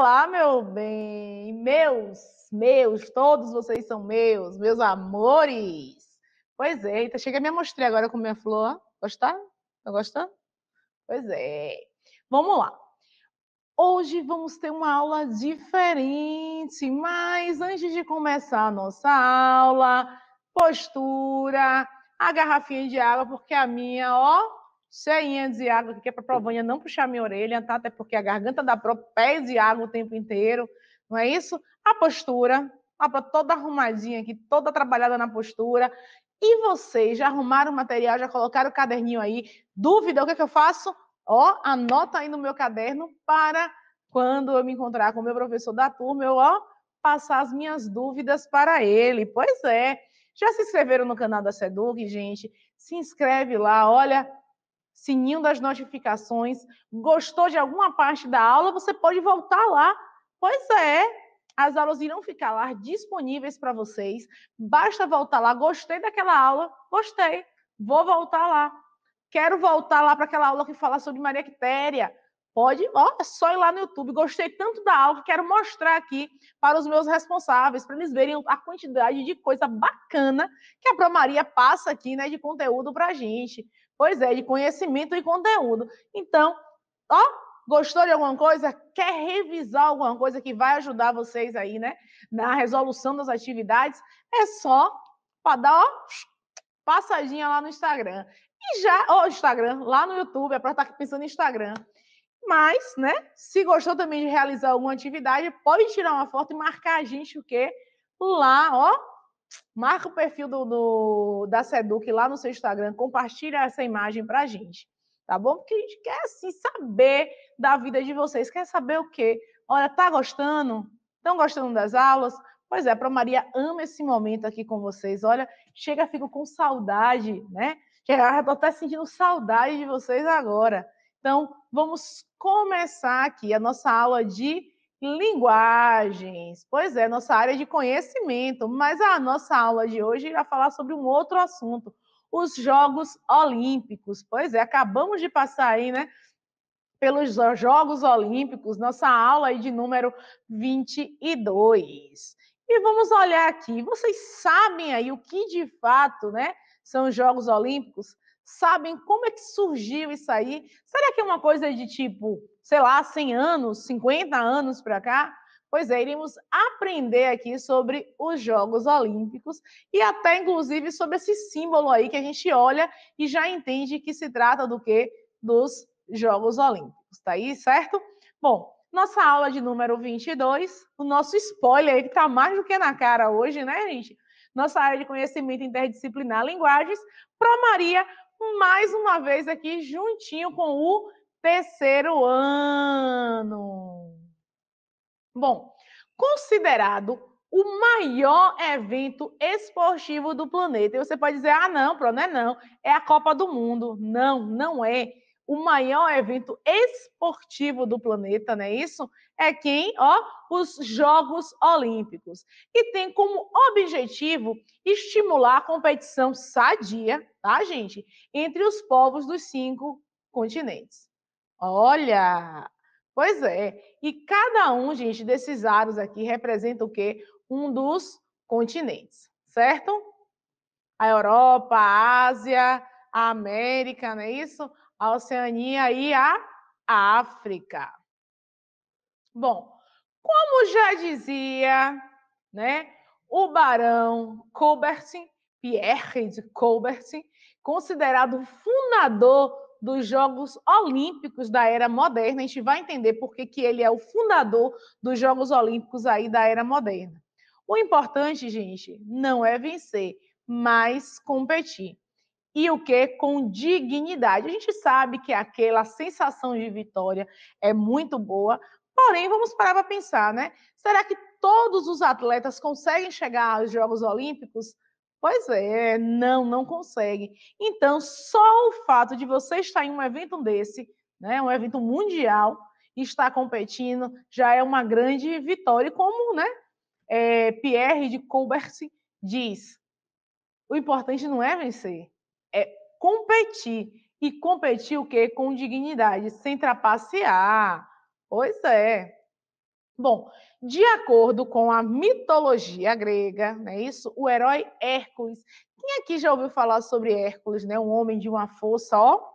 Olá, meu bem, meus, meus, todos vocês são meus, meus amores. Pois é, então chega a me mostrar agora com minha flor. Gostaram? Tá gostando? Pois é. Vamos lá. Hoje vamos ter uma aula diferente, mas antes de começar a nossa aula, postura, a garrafinha de água, porque a minha, ó, cheinha de água, que é para Provanha não puxar minha orelha, tá? Até porque a garganta da Pro pede água o tempo inteiro, não é isso? A postura, a Pro toda arrumadinha aqui, toda trabalhada na postura. E vocês já arrumaram o material, já colocaram o caderninho aí? Dúvida, o que é que eu faço? Ó, anota aí no meu caderno para quando eu me encontrar com o meu professor da turma, eu, ó, passar as minhas dúvidas para ele. Pois é. Já se inscreveram no canal da Seduc, gente? Se inscreve lá, olha, sininho das notificações. Gostou de alguma parte da aula? Você pode voltar lá. Pois é, as aulas irão ficar lá disponíveis para vocês. Basta voltar lá. Gostei daquela aula? Gostei. Vou voltar lá. Quero voltar lá para aquela aula que fala sobre Maria Quitéria. Pode, ó, é só ir lá no YouTube. Gostei tanto da aula que quero mostrar aqui para os meus responsáveis, para eles verem a quantidade de coisa bacana que a Pro Maria passa aqui, né, de conteúdo para a gente. Pois é, de conhecimento e conteúdo. Então, ó, gostou de alguma coisa? Quer revisar alguma coisa que vai ajudar vocês aí, né? Na resolução das atividades? É só para dar, ó, passadinha lá no Instagram. E já, ó, Instagram, lá no YouTube, é para estar tá pensando no Instagram. Mas, né, se gostou também de realizar alguma atividade, pode tirar uma foto e marcar a gente o quê? Lá, ó, marca o perfil do, do, da Seduc lá no seu Instagram, compartilha essa imagem para a gente, tá bom? Porque a gente quer, assim, saber da vida de vocês. Quer saber o quê? Olha, tá gostando? Estão gostando das aulas? Pois é, a Maria ama esse momento aqui com vocês. Olha, chega, fico com saudade, né? Chega, estou até sentindo saudade de vocês agora. Então, vamos começar aqui a nossa aula de linguagens. Pois é, nossa área de conhecimento, mas a nossa aula de hoje irá falar sobre um outro assunto, os Jogos Olímpicos. Pois é, acabamos de passar aí, né? Pelos Jogos Olímpicos, nossa aula aí de número 22. E vamos olhar aqui, vocês sabem aí o que de fato, né, são os Jogos Olímpicos? sabem como é que surgiu isso aí? Será que é uma coisa de tipo, sei lá, 100 anos, 50 anos para cá? Pois é, iremos aprender aqui sobre os Jogos Olímpicos e até inclusive sobre esse símbolo aí que a gente olha e já entende que se trata do que dos Jogos Olímpicos, tá aí, certo? Bom, nossa aula de número 22, o nosso spoiler aí que tá mais do que na cara hoje, né, gente? Nossa área de conhecimento interdisciplinar linguagens, para Maria mais uma vez aqui juntinho com o terceiro ano. Bom, considerado o maior evento esportivo do planeta. E você pode dizer: ah, não, pronto não é não, é a Copa do Mundo. Não, não é o maior evento esportivo do planeta, não é isso? É quem, ó, os Jogos Olímpicos. E tem como objetivo estimular a competição sadia, tá, gente? Entre os povos dos cinco continentes. Olha! Pois é. E cada um, gente, desses aros aqui representa o quê? Um dos continentes, certo? A Europa, a Ásia, a América, não é isso? a Oceania e a África. Bom, como já dizia, né, o barão Colbert Pierre de Colbert, considerado o fundador dos Jogos Olímpicos da era moderna. A gente vai entender por que, que ele é o fundador dos Jogos Olímpicos aí da era moderna. O importante, gente, não é vencer, mas competir e o que com dignidade. A gente sabe que aquela sensação de vitória é muito boa, porém vamos parar para pensar, né? Será que todos os atletas conseguem chegar aos Jogos Olímpicos? Pois é, não, não consegue. Então, só o fato de você estar em um evento desse, né, um evento mundial, e estar competindo, já é uma grande vitória. E como né, é, Pierre de Colbert diz, o importante não é vencer, competir. E competir o quê? Com dignidade, sem trapacear. Pois é. Bom, de acordo com a mitologia grega, não é isso? O herói Hércules. Quem aqui já ouviu falar sobre Hércules, né? Um homem de uma força, ó,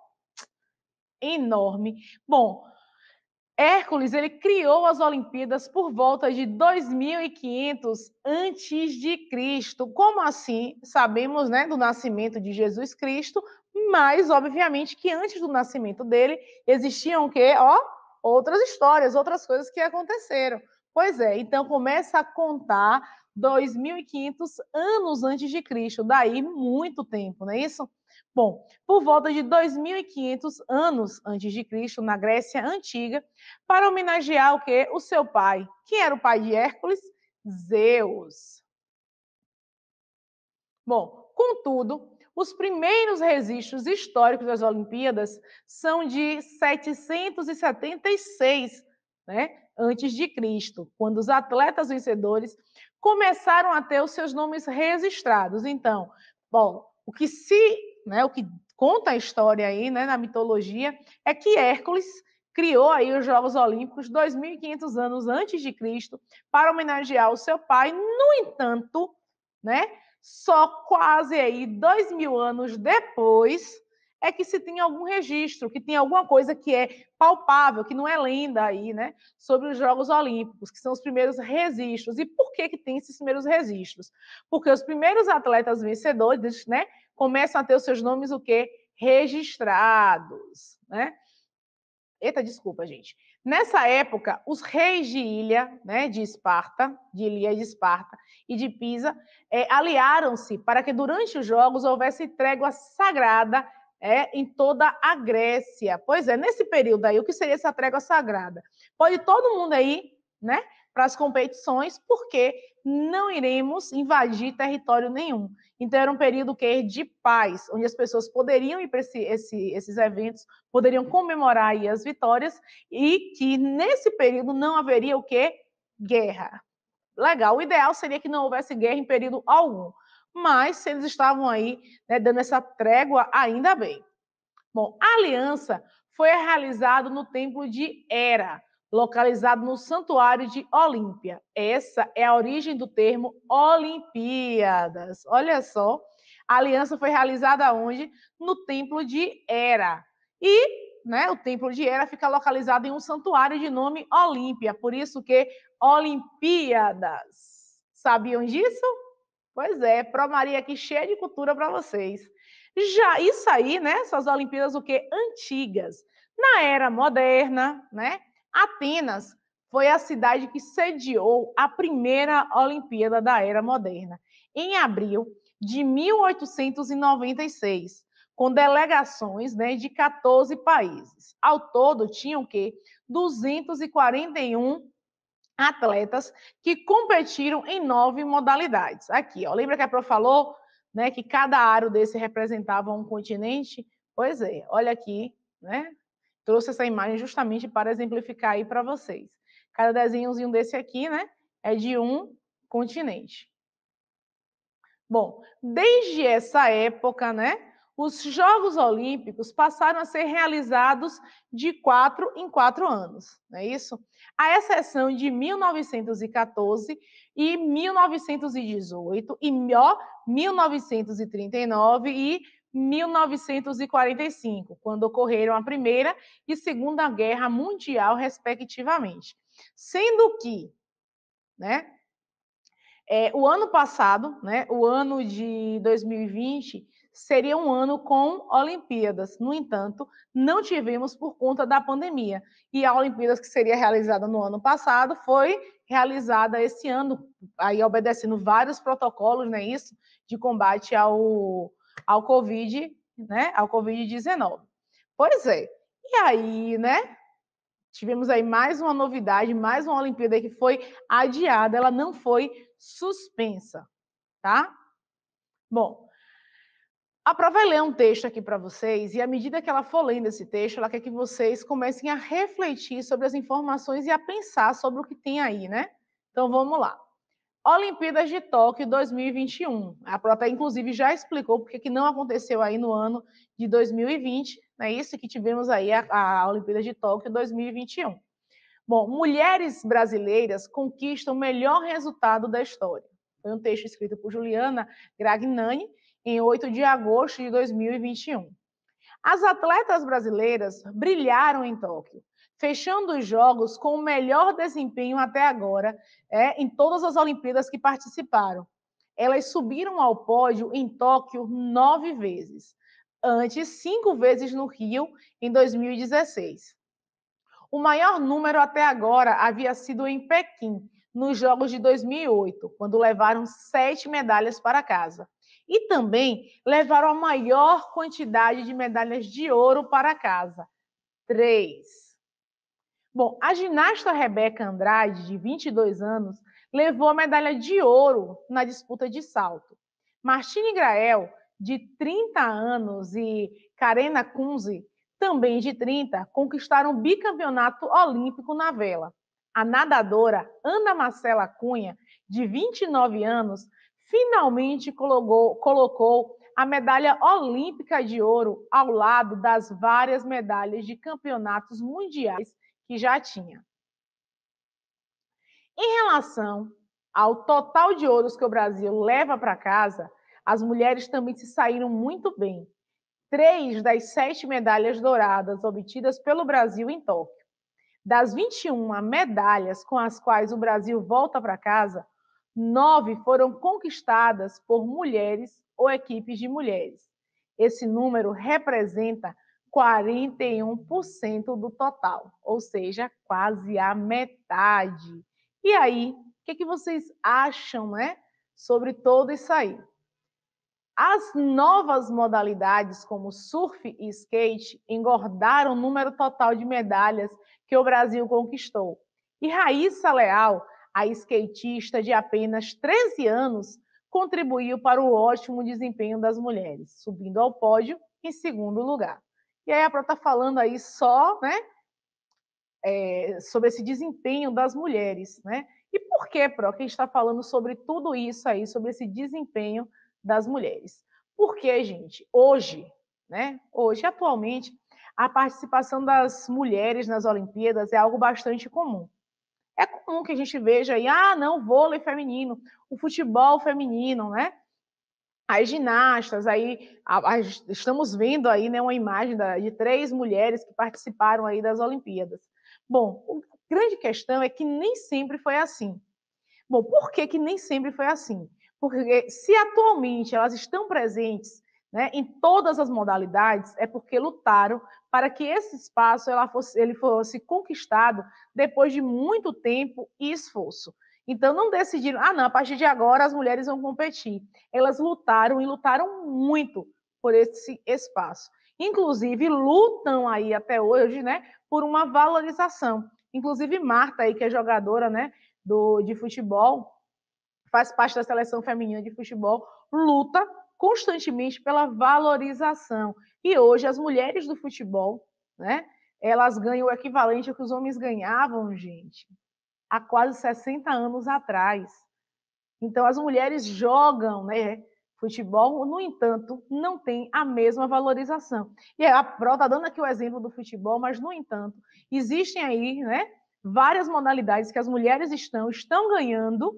enorme. Bom, Hércules ele criou as Olimpíadas por volta de 2500 antes de Cristo. Como assim? Sabemos, né, do nascimento de Jesus Cristo, mas obviamente que antes do nascimento dele existiam o quê? Ó, outras histórias, outras coisas que aconteceram. Pois é, então começa a contar 2.500 anos antes de Cristo, daí muito tempo, não é isso? Bom, por volta de 2.500 anos antes de Cristo, na Grécia Antiga, para homenagear o que? O seu pai. Quem era o pai de Hércules? Zeus. Bom, contudo, os primeiros registros históricos das Olimpíadas são de 776, né, antes de Cristo, quando os atletas vencedores começaram a ter os seus nomes registrados. Então, bom, o que se, né, o que conta a história aí, né, na mitologia, é que Hércules criou aí os Jogos Olímpicos 2.500 anos antes de Cristo para homenagear o seu pai. No entanto, né, só quase aí 2.000 anos depois é que se tem algum registro, que tem alguma coisa que é palpável, que não é lenda aí, né? Sobre os Jogos Olímpicos, que são os primeiros registros. E por que, que tem esses primeiros registros? Porque os primeiros atletas vencedores, né? Começam a ter os seus nomes o quê? Registrados, né? Eita, desculpa, gente. Nessa época, os reis de Ilha, né, de Esparta, de Ilha e de Esparta e de Pisa, é, aliaram-se para que durante os jogos houvesse trégua sagrada é, em toda a Grécia. Pois é, nesse período aí, o que seria essa trégua sagrada? Pode todo mundo aí, né, para as competições, porque não iremos invadir território nenhum. Então era um período que de paz, onde as pessoas poderiam ir para esse, esse, esses eventos, poderiam comemorar aí as vitórias e que nesse período não haveria o que guerra. Legal, o ideal seria que não houvesse guerra em período algum mas se eles estavam aí né, dando essa trégua, ainda bem. Bom, a aliança foi realizada no templo de Hera, localizado no santuário de Olímpia. Essa é a origem do termo Olimpíadas. Olha só, a aliança foi realizada onde? No templo de Hera. E né, o templo de Hera fica localizado em um santuário de nome Olímpia, por isso que Olimpíadas. Sabiam disso? Pois é, Pro Maria aqui cheia de cultura para vocês. Já isso aí, né? Essas Olimpíadas o que antigas. Na era moderna, né? Atenas foi a cidade que sediou a primeira Olimpíada da era moderna, em abril de 1896, com delegações né, de 14 países. Ao todo tinham que 241 atletas que competiram em nove modalidades. Aqui, ó, lembra que a Pro falou né, que cada aro desse representava um continente? Pois é, olha aqui, né? Trouxe essa imagem justamente para exemplificar aí para vocês. Cada desenhozinho desse aqui, né, é de um continente. Bom, desde essa época, né, os Jogos Olímpicos passaram a ser realizados de quatro em quatro anos, não é isso? A exceção de 1914 e 1918, e ó, 1939 e 1945, quando ocorreram a Primeira e Segunda Guerra Mundial, respectivamente. Sendo que, né, é, o ano passado, né, o ano de 2020, seria um ano com Olimpíadas. No entanto, não tivemos por conta da pandemia. E a Olimpíadas que seria realizada no ano passado foi realizada esse ano, aí obedecendo vários protocolos, né, isso, de combate ao ao Covid, né, ao Covid-19. Pois é. E aí, né, tivemos aí mais uma novidade, mais uma Olimpíada que foi adiada, ela não foi suspensa, tá? Bom, a prova vai é ler um texto aqui para vocês e, à medida que ela for lendo esse texto, ela quer que vocês comecem a refletir sobre as informações e a pensar sobre o que tem aí, né? Então, vamos lá. Olimpíadas de Tóquio 2021. A Pro inclusive, já explicou porque que não aconteceu aí no ano de 2020, não é isso? Que tivemos aí a, a Olimpíadas de Tóquio 2021. Bom, mulheres brasileiras conquistam o melhor resultado da história. Foi um texto escrito por Juliana Gragnani, em 8 de agosto de 2021. As atletas brasileiras brilharam em Tóquio, fechando os jogos com o melhor desempenho até agora é, em todas as Olimpíadas que participaram. Elas subiram ao pódio em Tóquio nove vezes, antes cinco vezes no Rio em 2016. O maior número até agora havia sido em Pequim, nos Jogos de 2008, quando levaram sete medalhas para casa e também levaram a maior quantidade de medalhas de ouro para casa, três. Bom, a ginasta Rebeca Andrade, de 22 anos, levou a medalha de ouro na disputa de salto. Martine Grael, de 30 anos, e Karena Kunze, também de 30, conquistaram o bicampeonato olímpico na vela. A nadadora Ana Marcela Cunha, de 29 anos, finalmente colocou, colocou a medalha olímpica de ouro ao lado das várias medalhas de campeonatos mundiais que já tinha. Em relação ao total de ouros que o Brasil leva para casa, as mulheres também se saíram muito bem. Três das sete medalhas douradas obtidas pelo Brasil em Tóquio. Das 21 medalhas com as quais o Brasil volta para casa, nove foram conquistadas por mulheres ou equipes de mulheres. Esse número representa 41% do total, ou seja, quase a metade. E aí, o que, é que vocês acham né, sobre todo isso aí? As novas modalidades, como surf e skate, engordaram o número total de medalhas que o Brasil conquistou. E Raíssa Leal a skatista de apenas 13 anos contribuiu para o ótimo desempenho das mulheres, subindo ao pódio em segundo lugar. E aí a Pro está falando aí só né, é, sobre esse desempenho das mulheres. Né? E por que, Pro, que a gente está falando sobre tudo isso aí, sobre esse desempenho das mulheres? Porque, gente, hoje, né, hoje, atualmente, a participação das mulheres nas Olimpíadas é algo bastante comum. É comum que a gente veja aí, ah, não, vôlei feminino, o futebol feminino, né? As ginastas, aí a, a, estamos vendo aí né, uma imagem da, de três mulheres que participaram aí das Olimpíadas. Bom, a grande questão é que nem sempre foi assim. Bom, por que, que nem sempre foi assim? Porque se atualmente elas estão presentes né, em todas as modalidades, é porque lutaram para que esse espaço fosse, ele fosse conquistado depois de muito tempo e esforço. Então, não decidiram, ah, não, a partir de agora as mulheres vão competir. Elas lutaram e lutaram muito por esse espaço. Inclusive, lutam aí até hoje, né, por uma valorização. Inclusive, Marta, aí, que é jogadora, né, do, de futebol, faz parte da seleção feminina de futebol, luta constantemente pela valorização, e hoje as mulheres do futebol, né? Elas ganham o equivalente ao que os homens ganhavam, gente, há quase 60 anos atrás. Então as mulheres jogam, né? Futebol, no entanto, não tem a mesma valorização. E a Pro está dando aqui o exemplo do futebol, mas, no entanto, existem aí né, várias modalidades que as mulheres estão, estão ganhando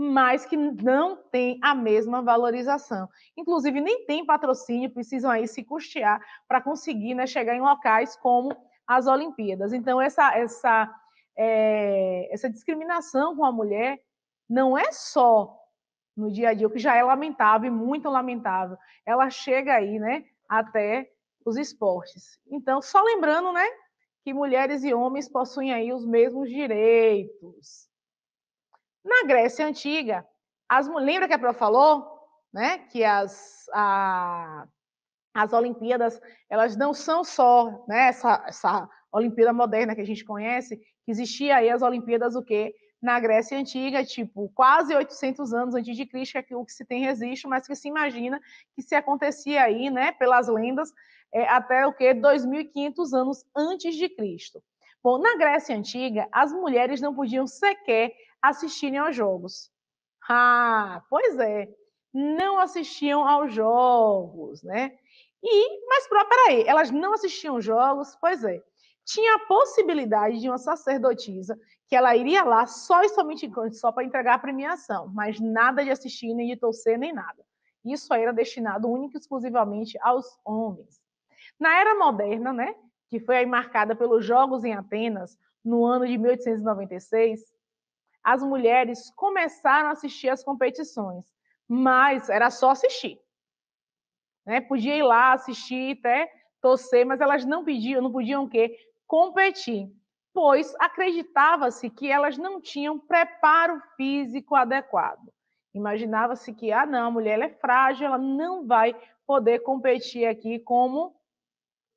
mas que não tem a mesma valorização. Inclusive, nem tem patrocínio, precisam aí se custear para conseguir né, chegar em locais como as Olimpíadas. Então, essa, essa, é, essa discriminação com a mulher não é só no dia a dia, o que já é lamentável e muito lamentável. Ela chega aí, né, até os esportes. Então, só lembrando, né, que mulheres e homens possuem aí os mesmos direitos. Na Grécia Antiga, as, lembra que a Pro falou né, que as, a, as Olimpíadas elas não são só né, essa, essa Olimpíada moderna que a gente conhece, que existia aí as Olimpíadas o quê? Na Grécia Antiga, tipo, quase 800 anos antes de Cristo, é o que se tem registro, mas que se imagina que se acontecia aí, né, pelas lendas, é, até o quê? 2.500 anos antes de Cristo. Bom, na Grécia Antiga, as mulheres não podiam sequer assistirem aos jogos. Ah, pois é. Não assistiam aos jogos, né? E, mas peraí, elas não assistiam jogos, pois é. Tinha a possibilidade de uma sacerdotisa que ela iria lá só e somente só para entregar a premiação, mas nada de assistir, nem de torcer, nem nada. Isso aí era destinado única e exclusivamente aos homens. Na era moderna, né, que foi aí marcada pelos Jogos em Atenas, no ano de 1896, as mulheres começaram a assistir as competições, mas era só assistir. Né? Podia ir lá assistir, até torcer, mas elas não pediam, não podiam o quê? Competir, pois acreditava-se que elas não tinham preparo físico adequado. Imaginava-se que, ah, não, a mulher é frágil, ela não vai poder competir aqui como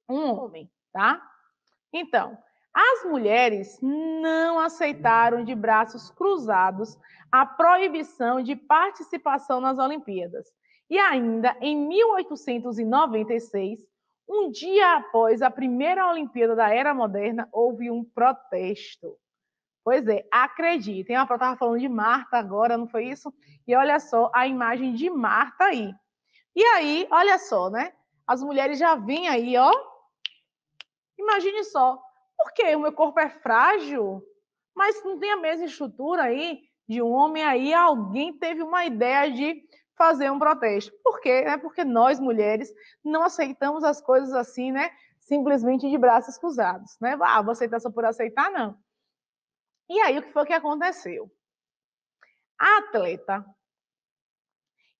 um homem, tá? Então, as mulheres não aceitaram de braços cruzados a proibição de participação nas Olimpíadas. E ainda em 1896, um dia após a primeira Olimpíada da Era Moderna, houve um protesto. Pois é, acreditem, eu estava falando de Marta agora, não foi isso? E olha só a imagem de Marta aí. E aí, olha só, né? As mulheres já vêm aí, ó. Imagine só, porque o meu corpo é frágil, mas não tem a mesma estrutura aí de um homem. Aí alguém teve uma ideia de fazer um protesto. Por quê? É porque nós, mulheres, não aceitamos as coisas assim, né? Simplesmente de braços cruzados, né? Ah, vou aceitar tá só por aceitar, não. E aí, o que foi que aconteceu? A atleta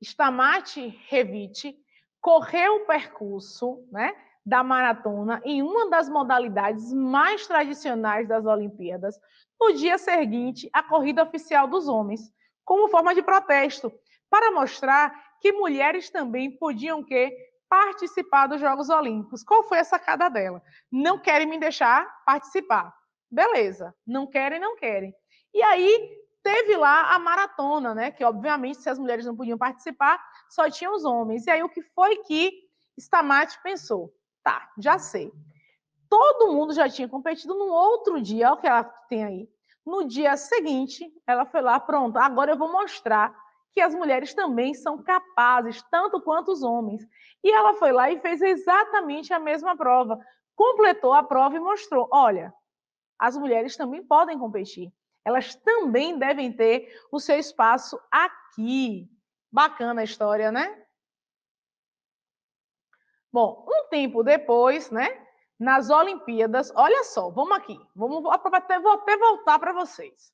Stamati Revit correu o percurso, né? da maratona em uma das modalidades mais tradicionais das Olimpíadas, no dia seguinte a corrida oficial dos homens, como forma de protesto, para mostrar que mulheres também podiam que participar dos Jogos Olímpicos. Qual foi a sacada dela? Não querem me deixar participar. Beleza, não querem, não querem. E aí teve lá a maratona, né? Que obviamente se as mulheres não podiam participar, só tinham os homens. E aí o que foi que Stamati pensou? Tá, já sei. Todo mundo já tinha competido no outro dia, olha o que ela tem aí. No dia seguinte, ela foi lá, pronto, agora eu vou mostrar que as mulheres também são capazes, tanto quanto os homens. E ela foi lá e fez exatamente a mesma prova. Completou a prova e mostrou: olha, as mulheres também podem competir. Elas também devem ter o seu espaço aqui. Bacana a história, né? Bom, um tempo depois, né? Nas Olimpíadas, olha só, vamos aqui, vamos até, vou até voltar para vocês.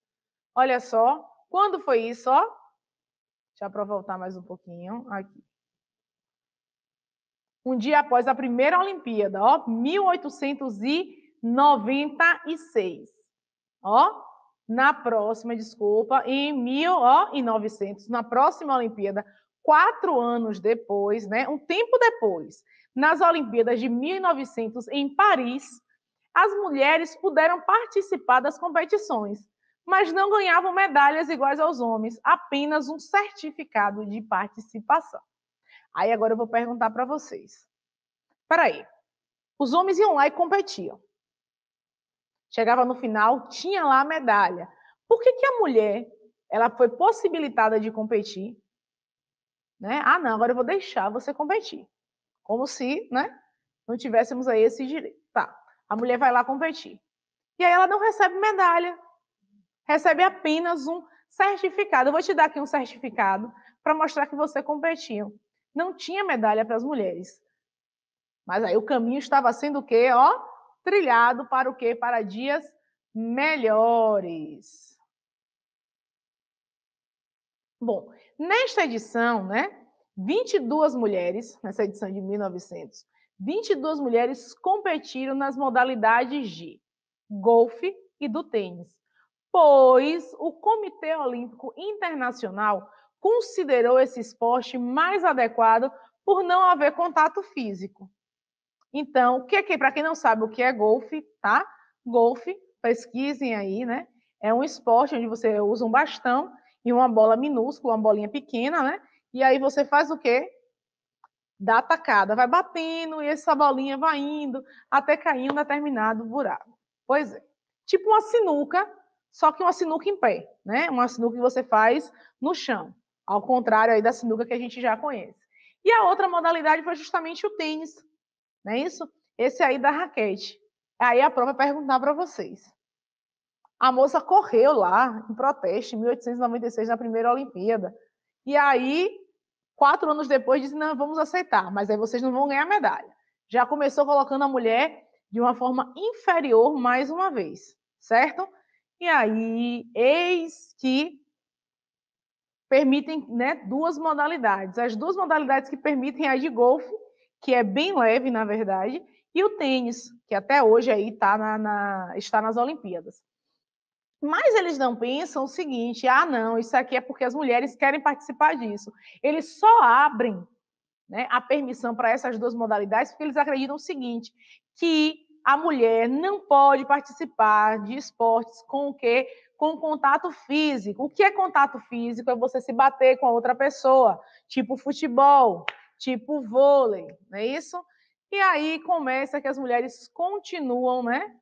Olha só, quando foi isso, ó? Deixa eu voltar mais um pouquinho aqui. Um dia após a primeira Olimpíada, ó, 1896. Ó, na próxima, desculpa, em 1900, na próxima Olimpíada, quatro anos depois, né? Um tempo depois, nas Olimpíadas de 1900 em Paris, as mulheres puderam participar das competições, mas não ganhavam medalhas iguais aos homens, apenas um certificado de participação. Aí agora eu vou perguntar para vocês. Peraí, os homens iam lá e competiam. Chegava no final, tinha lá a medalha. Por que, que a mulher ela foi possibilitada de competir? Né? Ah, não, agora eu vou deixar você competir. Como se, né, não tivéssemos aí esse direito. Tá. A mulher vai lá competir. E aí ela não recebe medalha. Recebe apenas um certificado. Eu vou te dar aqui um certificado para mostrar que você competiu. Não tinha medalha para as mulheres. Mas aí o caminho estava sendo o quê? Ó, trilhado para o quê? Para dias melhores. Bom, nesta edição, né, 22 mulheres, nessa edição de 1900, 22 mulheres competiram nas modalidades de golfe e do tênis, pois o Comitê Olímpico Internacional considerou esse esporte mais adequado por não haver contato físico. Então, que, é que para quem não sabe o que é golfe, tá? Golfe, pesquisem aí, né? É um esporte onde você usa um bastão e uma bola minúscula, uma bolinha pequena, né? E aí você faz o quê? Dá atacada, vai batendo e essa bolinha vai indo até cair em um determinado buraco. Pois é. Tipo uma sinuca, só que uma sinuca em pé, né? Uma sinuca que você faz no chão, ao contrário aí da sinuca que a gente já conhece. E a outra modalidade foi justamente o tênis, não é isso? Esse aí da raquete. Aí a prova vai é perguntar para vocês. A moça correu lá em protesto em 1896 na primeira Olimpíada. E aí Quatro anos depois disse, não, vamos aceitar, mas aí vocês não vão ganhar medalha. Já começou colocando a mulher de uma forma inferior mais uma vez, certo? E aí, eis que permitem né, duas modalidades. As duas modalidades que permitem a de golfe, que é bem leve, na verdade, e o tênis, que até hoje aí tá na, na, está nas Olimpíadas. Mas eles não pensam o seguinte: ah, não, isso aqui é porque as mulheres querem participar disso. Eles só abrem né, a permissão para essas duas modalidades porque eles acreditam o seguinte: que a mulher não pode participar de esportes com o que? Com contato físico. O que é contato físico? É você se bater com a outra pessoa, tipo futebol, tipo vôlei, não é isso? E aí começa que as mulheres continuam, né?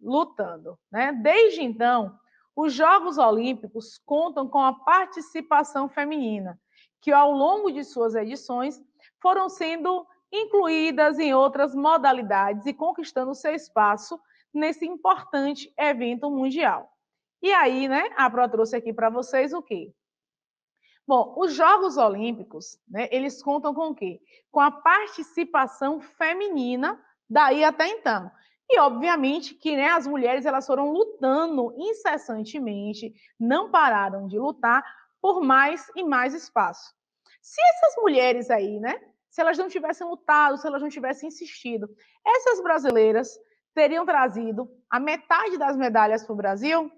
Lutando, né? Desde então, os Jogos Olímpicos contam com a participação feminina, que ao longo de suas edições foram sendo incluídas em outras modalidades e conquistando seu espaço nesse importante evento mundial. E aí, né, a Pro trouxe aqui para vocês o quê? Bom, os Jogos Olímpicos, né, eles contam com o quê? Com a participação feminina daí até então. E obviamente que né, as mulheres elas foram lutando incessantemente, não pararam de lutar por mais e mais espaço. Se essas mulheres aí, né, se elas não tivessem lutado, se elas não tivessem insistido, essas brasileiras teriam trazido a metade das medalhas para o Brasil?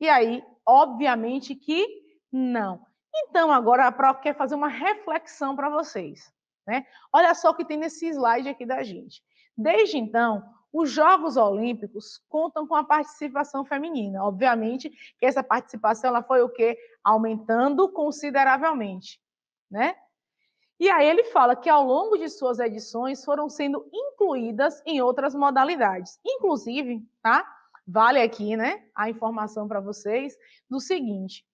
E aí, obviamente que não. Então, agora a Pro quer fazer uma reflexão para vocês. Né? Olha só o que tem nesse slide aqui da gente. Desde então, os Jogos Olímpicos contam com a participação feminina. Obviamente que essa participação ela foi o quê? Aumentando consideravelmente, né? E aí ele fala que ao longo de suas edições foram sendo incluídas em outras modalidades. Inclusive, tá? Vale aqui, né, a informação para vocês do seguinte: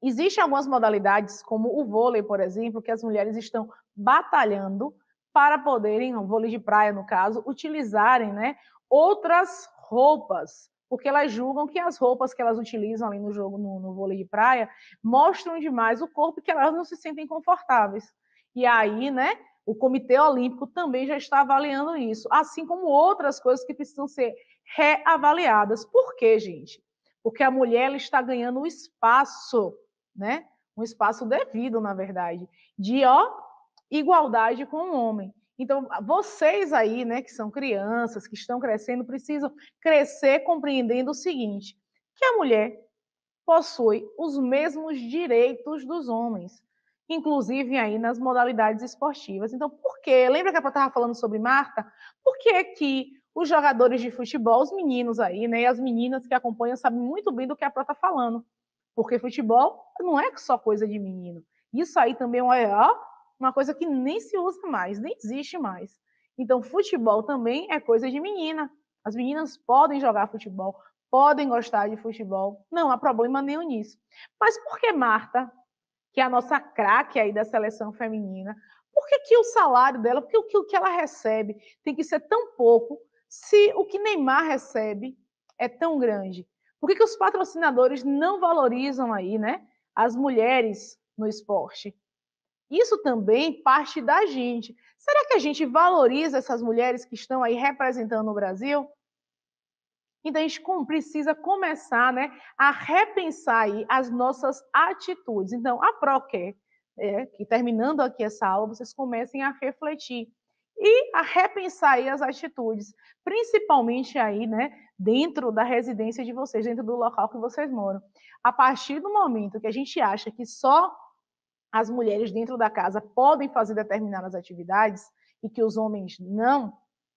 Existem algumas modalidades, como o vôlei, por exemplo, que as mulheres estão batalhando para poderem, no vôlei de praia no caso, utilizarem né, outras roupas, porque elas julgam que as roupas que elas utilizam ali no jogo, no, no vôlei de praia, mostram demais o corpo e que elas não se sentem confortáveis. E aí, né, o Comitê Olímpico também já está avaliando isso, assim como outras coisas que precisam ser reavaliadas. Por quê, gente? Porque a mulher ela está ganhando um espaço, né? Um espaço devido, na verdade, de ó, igualdade com o homem. Então, vocês aí, né, que são crianças, que estão crescendo, precisam crescer compreendendo o seguinte: que a mulher possui os mesmos direitos dos homens, inclusive aí nas modalidades esportivas. Então, por que? Lembra que eu estava falando sobre Marta? Por que que os jogadores de futebol, os meninos aí, né, e as meninas que acompanham sabem muito bem do que a Pró está falando? Porque futebol não é só coisa de menino. Isso aí também é, ó, uma coisa que nem se usa mais, nem existe mais. Então, futebol também é coisa de menina. As meninas podem jogar futebol, podem gostar de futebol, não há problema nenhum nisso. Mas por que Marta, que é a nossa craque aí da seleção feminina, por que, que o salário dela, por que o que ela recebe tem que ser tão pouco se o que Neymar recebe é tão grande? Por que, que os patrocinadores não valorizam aí, né, as mulheres no esporte? Isso também parte da gente. Será que a gente valoriza essas mulheres que estão aí representando o Brasil? Então a gente precisa começar né, a repensar aí as nossas atitudes. Então, a ProQuer, é, que terminando aqui essa aula, vocês comecem a refletir e a repensar aí as atitudes, principalmente aí, né, dentro da residência de vocês, dentro do local que vocês moram. A partir do momento que a gente acha que só as mulheres dentro da casa podem fazer determinadas atividades e que os homens não,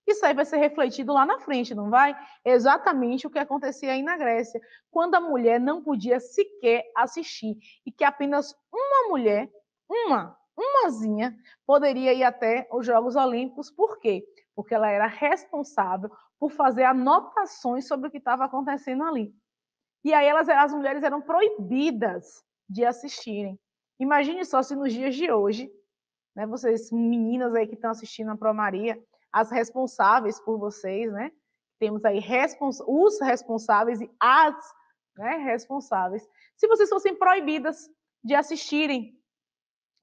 isso aí vai ser refletido lá na frente, não vai? Exatamente o que acontecia aí na Grécia, quando a mulher não podia sequer assistir e que apenas uma mulher, uma, umazinha, poderia ir até os Jogos Olímpicos. Por quê? Porque ela era responsável por fazer anotações sobre o que estava acontecendo ali. E aí elas, as mulheres eram proibidas de assistirem. Imagine só se nos dias de hoje, né, vocês meninas aí que estão assistindo a Pro Maria, as responsáveis por vocês, né? Temos aí respons os responsáveis e as né, responsáveis. Se vocês fossem proibidas de assistirem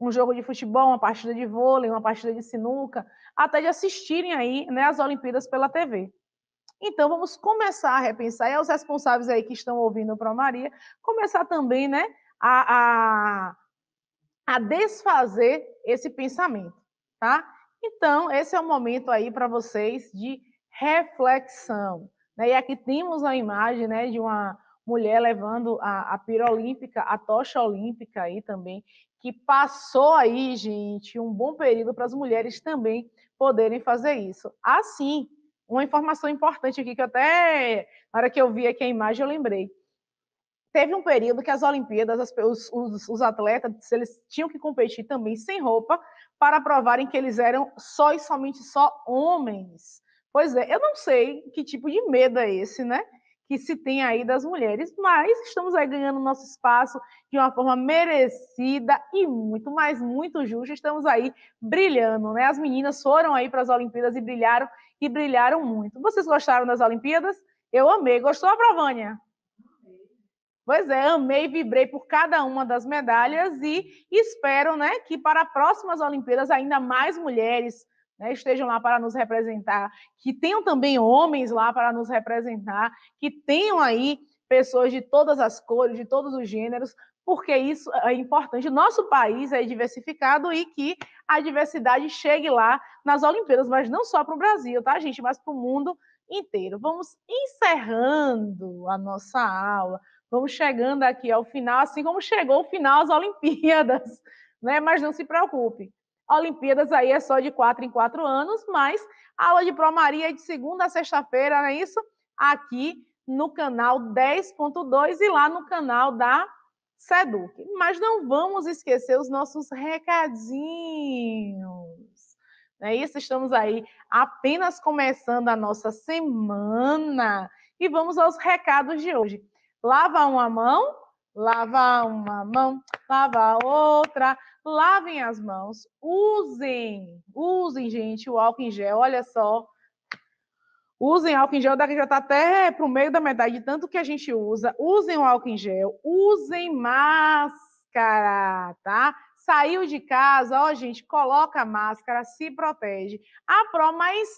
um jogo de futebol, uma partida de vôlei, uma partida de sinuca, até de assistirem aí né, as Olimpíadas pela TV. Então vamos começar a repensar, e aos responsáveis aí que estão ouvindo para Maria, começar também né, a, a a desfazer esse pensamento, tá? Então, esse é o momento aí para vocês de reflexão. Né? E aqui temos a imagem né, de uma mulher levando a, a pira olímpica, a tocha olímpica aí também, que passou aí, gente, um bom período para as mulheres também poderem fazer isso. Assim, uma informação importante aqui que eu até, na hora que eu vi aqui a imagem, eu lembrei teve um período que as Olimpíadas, as, os, os, os, atletas, eles tinham que competir também sem roupa para provarem que eles eram só e somente só homens. Pois é, eu não sei que tipo de medo é esse, né? Que se tem aí das mulheres, mas estamos aí ganhando nosso espaço de uma forma merecida e muito, mas muito justa. Estamos aí brilhando, né? As meninas foram aí para as Olimpíadas e brilharam, e brilharam muito. Vocês gostaram das Olimpíadas? Eu amei. Gostou, Provânia? Pois é, amei e vibrei por cada uma das medalhas e espero né, que para próximas Olimpíadas ainda mais mulheres né, estejam lá para nos representar, que tenham também homens lá para nos representar, que tenham aí pessoas de todas as cores, de todos os gêneros, porque isso é importante. Nosso país é diversificado e que a diversidade chegue lá nas Olimpíadas, mas não só para o Brasil, tá, gente? Mas para o mundo inteiro. Vamos encerrando a nossa aula. Vamos chegando aqui ao final, assim como chegou o final as Olimpíadas, né? Mas não se preocupe. Olimpíadas aí é só de quatro em quatro anos, mas a aula de Pro Maria é de segunda a sexta-feira, não é isso? Aqui no canal 10.2 e lá no canal da Seduc. Mas não vamos esquecer os nossos recadinhos. Não é isso? Estamos aí apenas começando a nossa semana e vamos aos recados de hoje. Lava uma mão, lava uma mão, lava outra. Lavem as mãos, usem, usem, gente, o álcool em gel. Olha só, Usem álcool em gel, daqui já está até para o meio da metade, tanto que a gente usa. Usem o álcool em gel, usem máscara, tá? Saiu de casa, ó, gente, coloca máscara, se protege. A pró, mas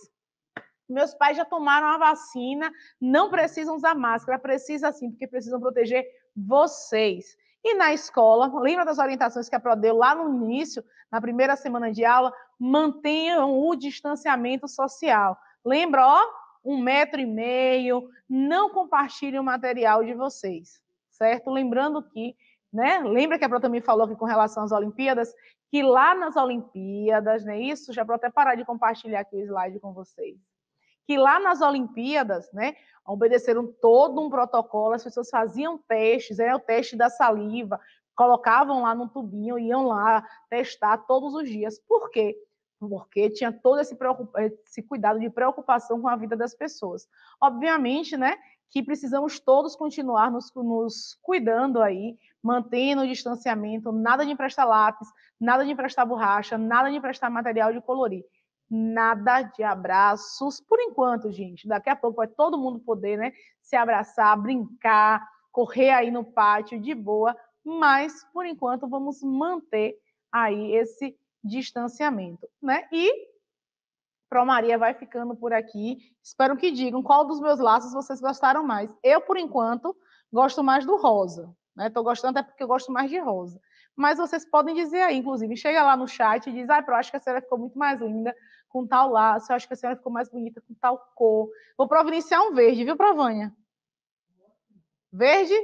meus pais já tomaram a vacina, não precisam usar máscara, precisa sim, porque precisam proteger vocês. E na escola, lembra das orientações que a Pro deu lá no início, na primeira semana de aula? Mantenham o distanciamento social. Lembra, ó, um metro e meio, não compartilhem o material de vocês, certo? Lembrando que, né, lembra que a Pro também falou que com relação às Olimpíadas, que lá nas Olimpíadas, né, isso, já vou até parar de compartilhar aqui o slide com vocês que lá nas Olimpíadas, né, obedeceram todo um protocolo, as pessoas faziam testes, era o teste da saliva, colocavam lá no tubinho, iam lá testar todos os dias. Por quê? Porque tinha todo esse, esse cuidado de preocupação com a vida das pessoas. Obviamente, né, que precisamos todos continuar nos, nos cuidando aí, mantendo o distanciamento, nada de emprestar lápis, nada de emprestar borracha, nada de emprestar material de colorir nada de abraços por enquanto, gente. Daqui a pouco vai todo mundo poder, né, se abraçar, brincar, correr aí no pátio de boa, mas por enquanto vamos manter aí esse distanciamento, né? E Pro Maria vai ficando por aqui. Espero que digam qual dos meus laços vocês gostaram mais. Eu, por enquanto, gosto mais do rosa. Né? gostando até porque eu gosto mais de rosa. Mas vocês podem dizer aí, inclusive, chega lá no chat e diz, ai, ah, Pro, acho que a senhora ficou muito mais linda com tal laço, eu acho que a senhora ficou mais bonita com tal cor. Vou providenciar um verde, viu, Provânia? Verde?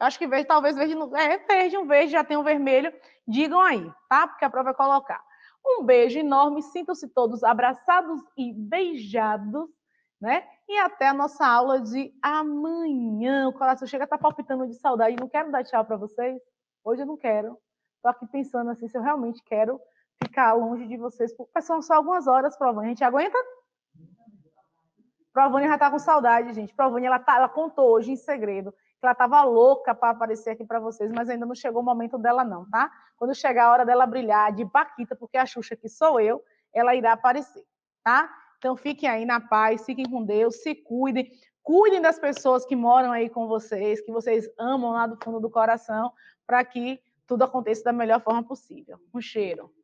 Acho que verde, talvez verde não. É, verde, um verde, já tem um vermelho. Digam aí, tá? Porque a prova é colocar. Um beijo enorme, sintam-se todos abraçados e beijados, né? E até a nossa aula de amanhã. O coração chega a estar tá palpitando de saudade. Não quero dar tchau para vocês. Hoje eu não quero. Estou aqui pensando assim se eu realmente quero ficar longe de vocês, porque são só algumas horas Provânia. A gente aguenta? Provânia já tá com saudade, gente. Provânia, ela, tá, ela contou hoje em segredo que ela tava louca para aparecer aqui para vocês, mas ainda não chegou o momento dela não, tá? Quando chegar a hora dela brilhar de Paquita, porque a Xuxa que sou eu, ela irá aparecer, tá? Então fiquem aí na paz, fiquem com Deus, se cuidem, cuidem das pessoas que moram aí com vocês, que vocês amam lá do fundo do coração, para que tudo aconteça da melhor forma possível. Um cheiro.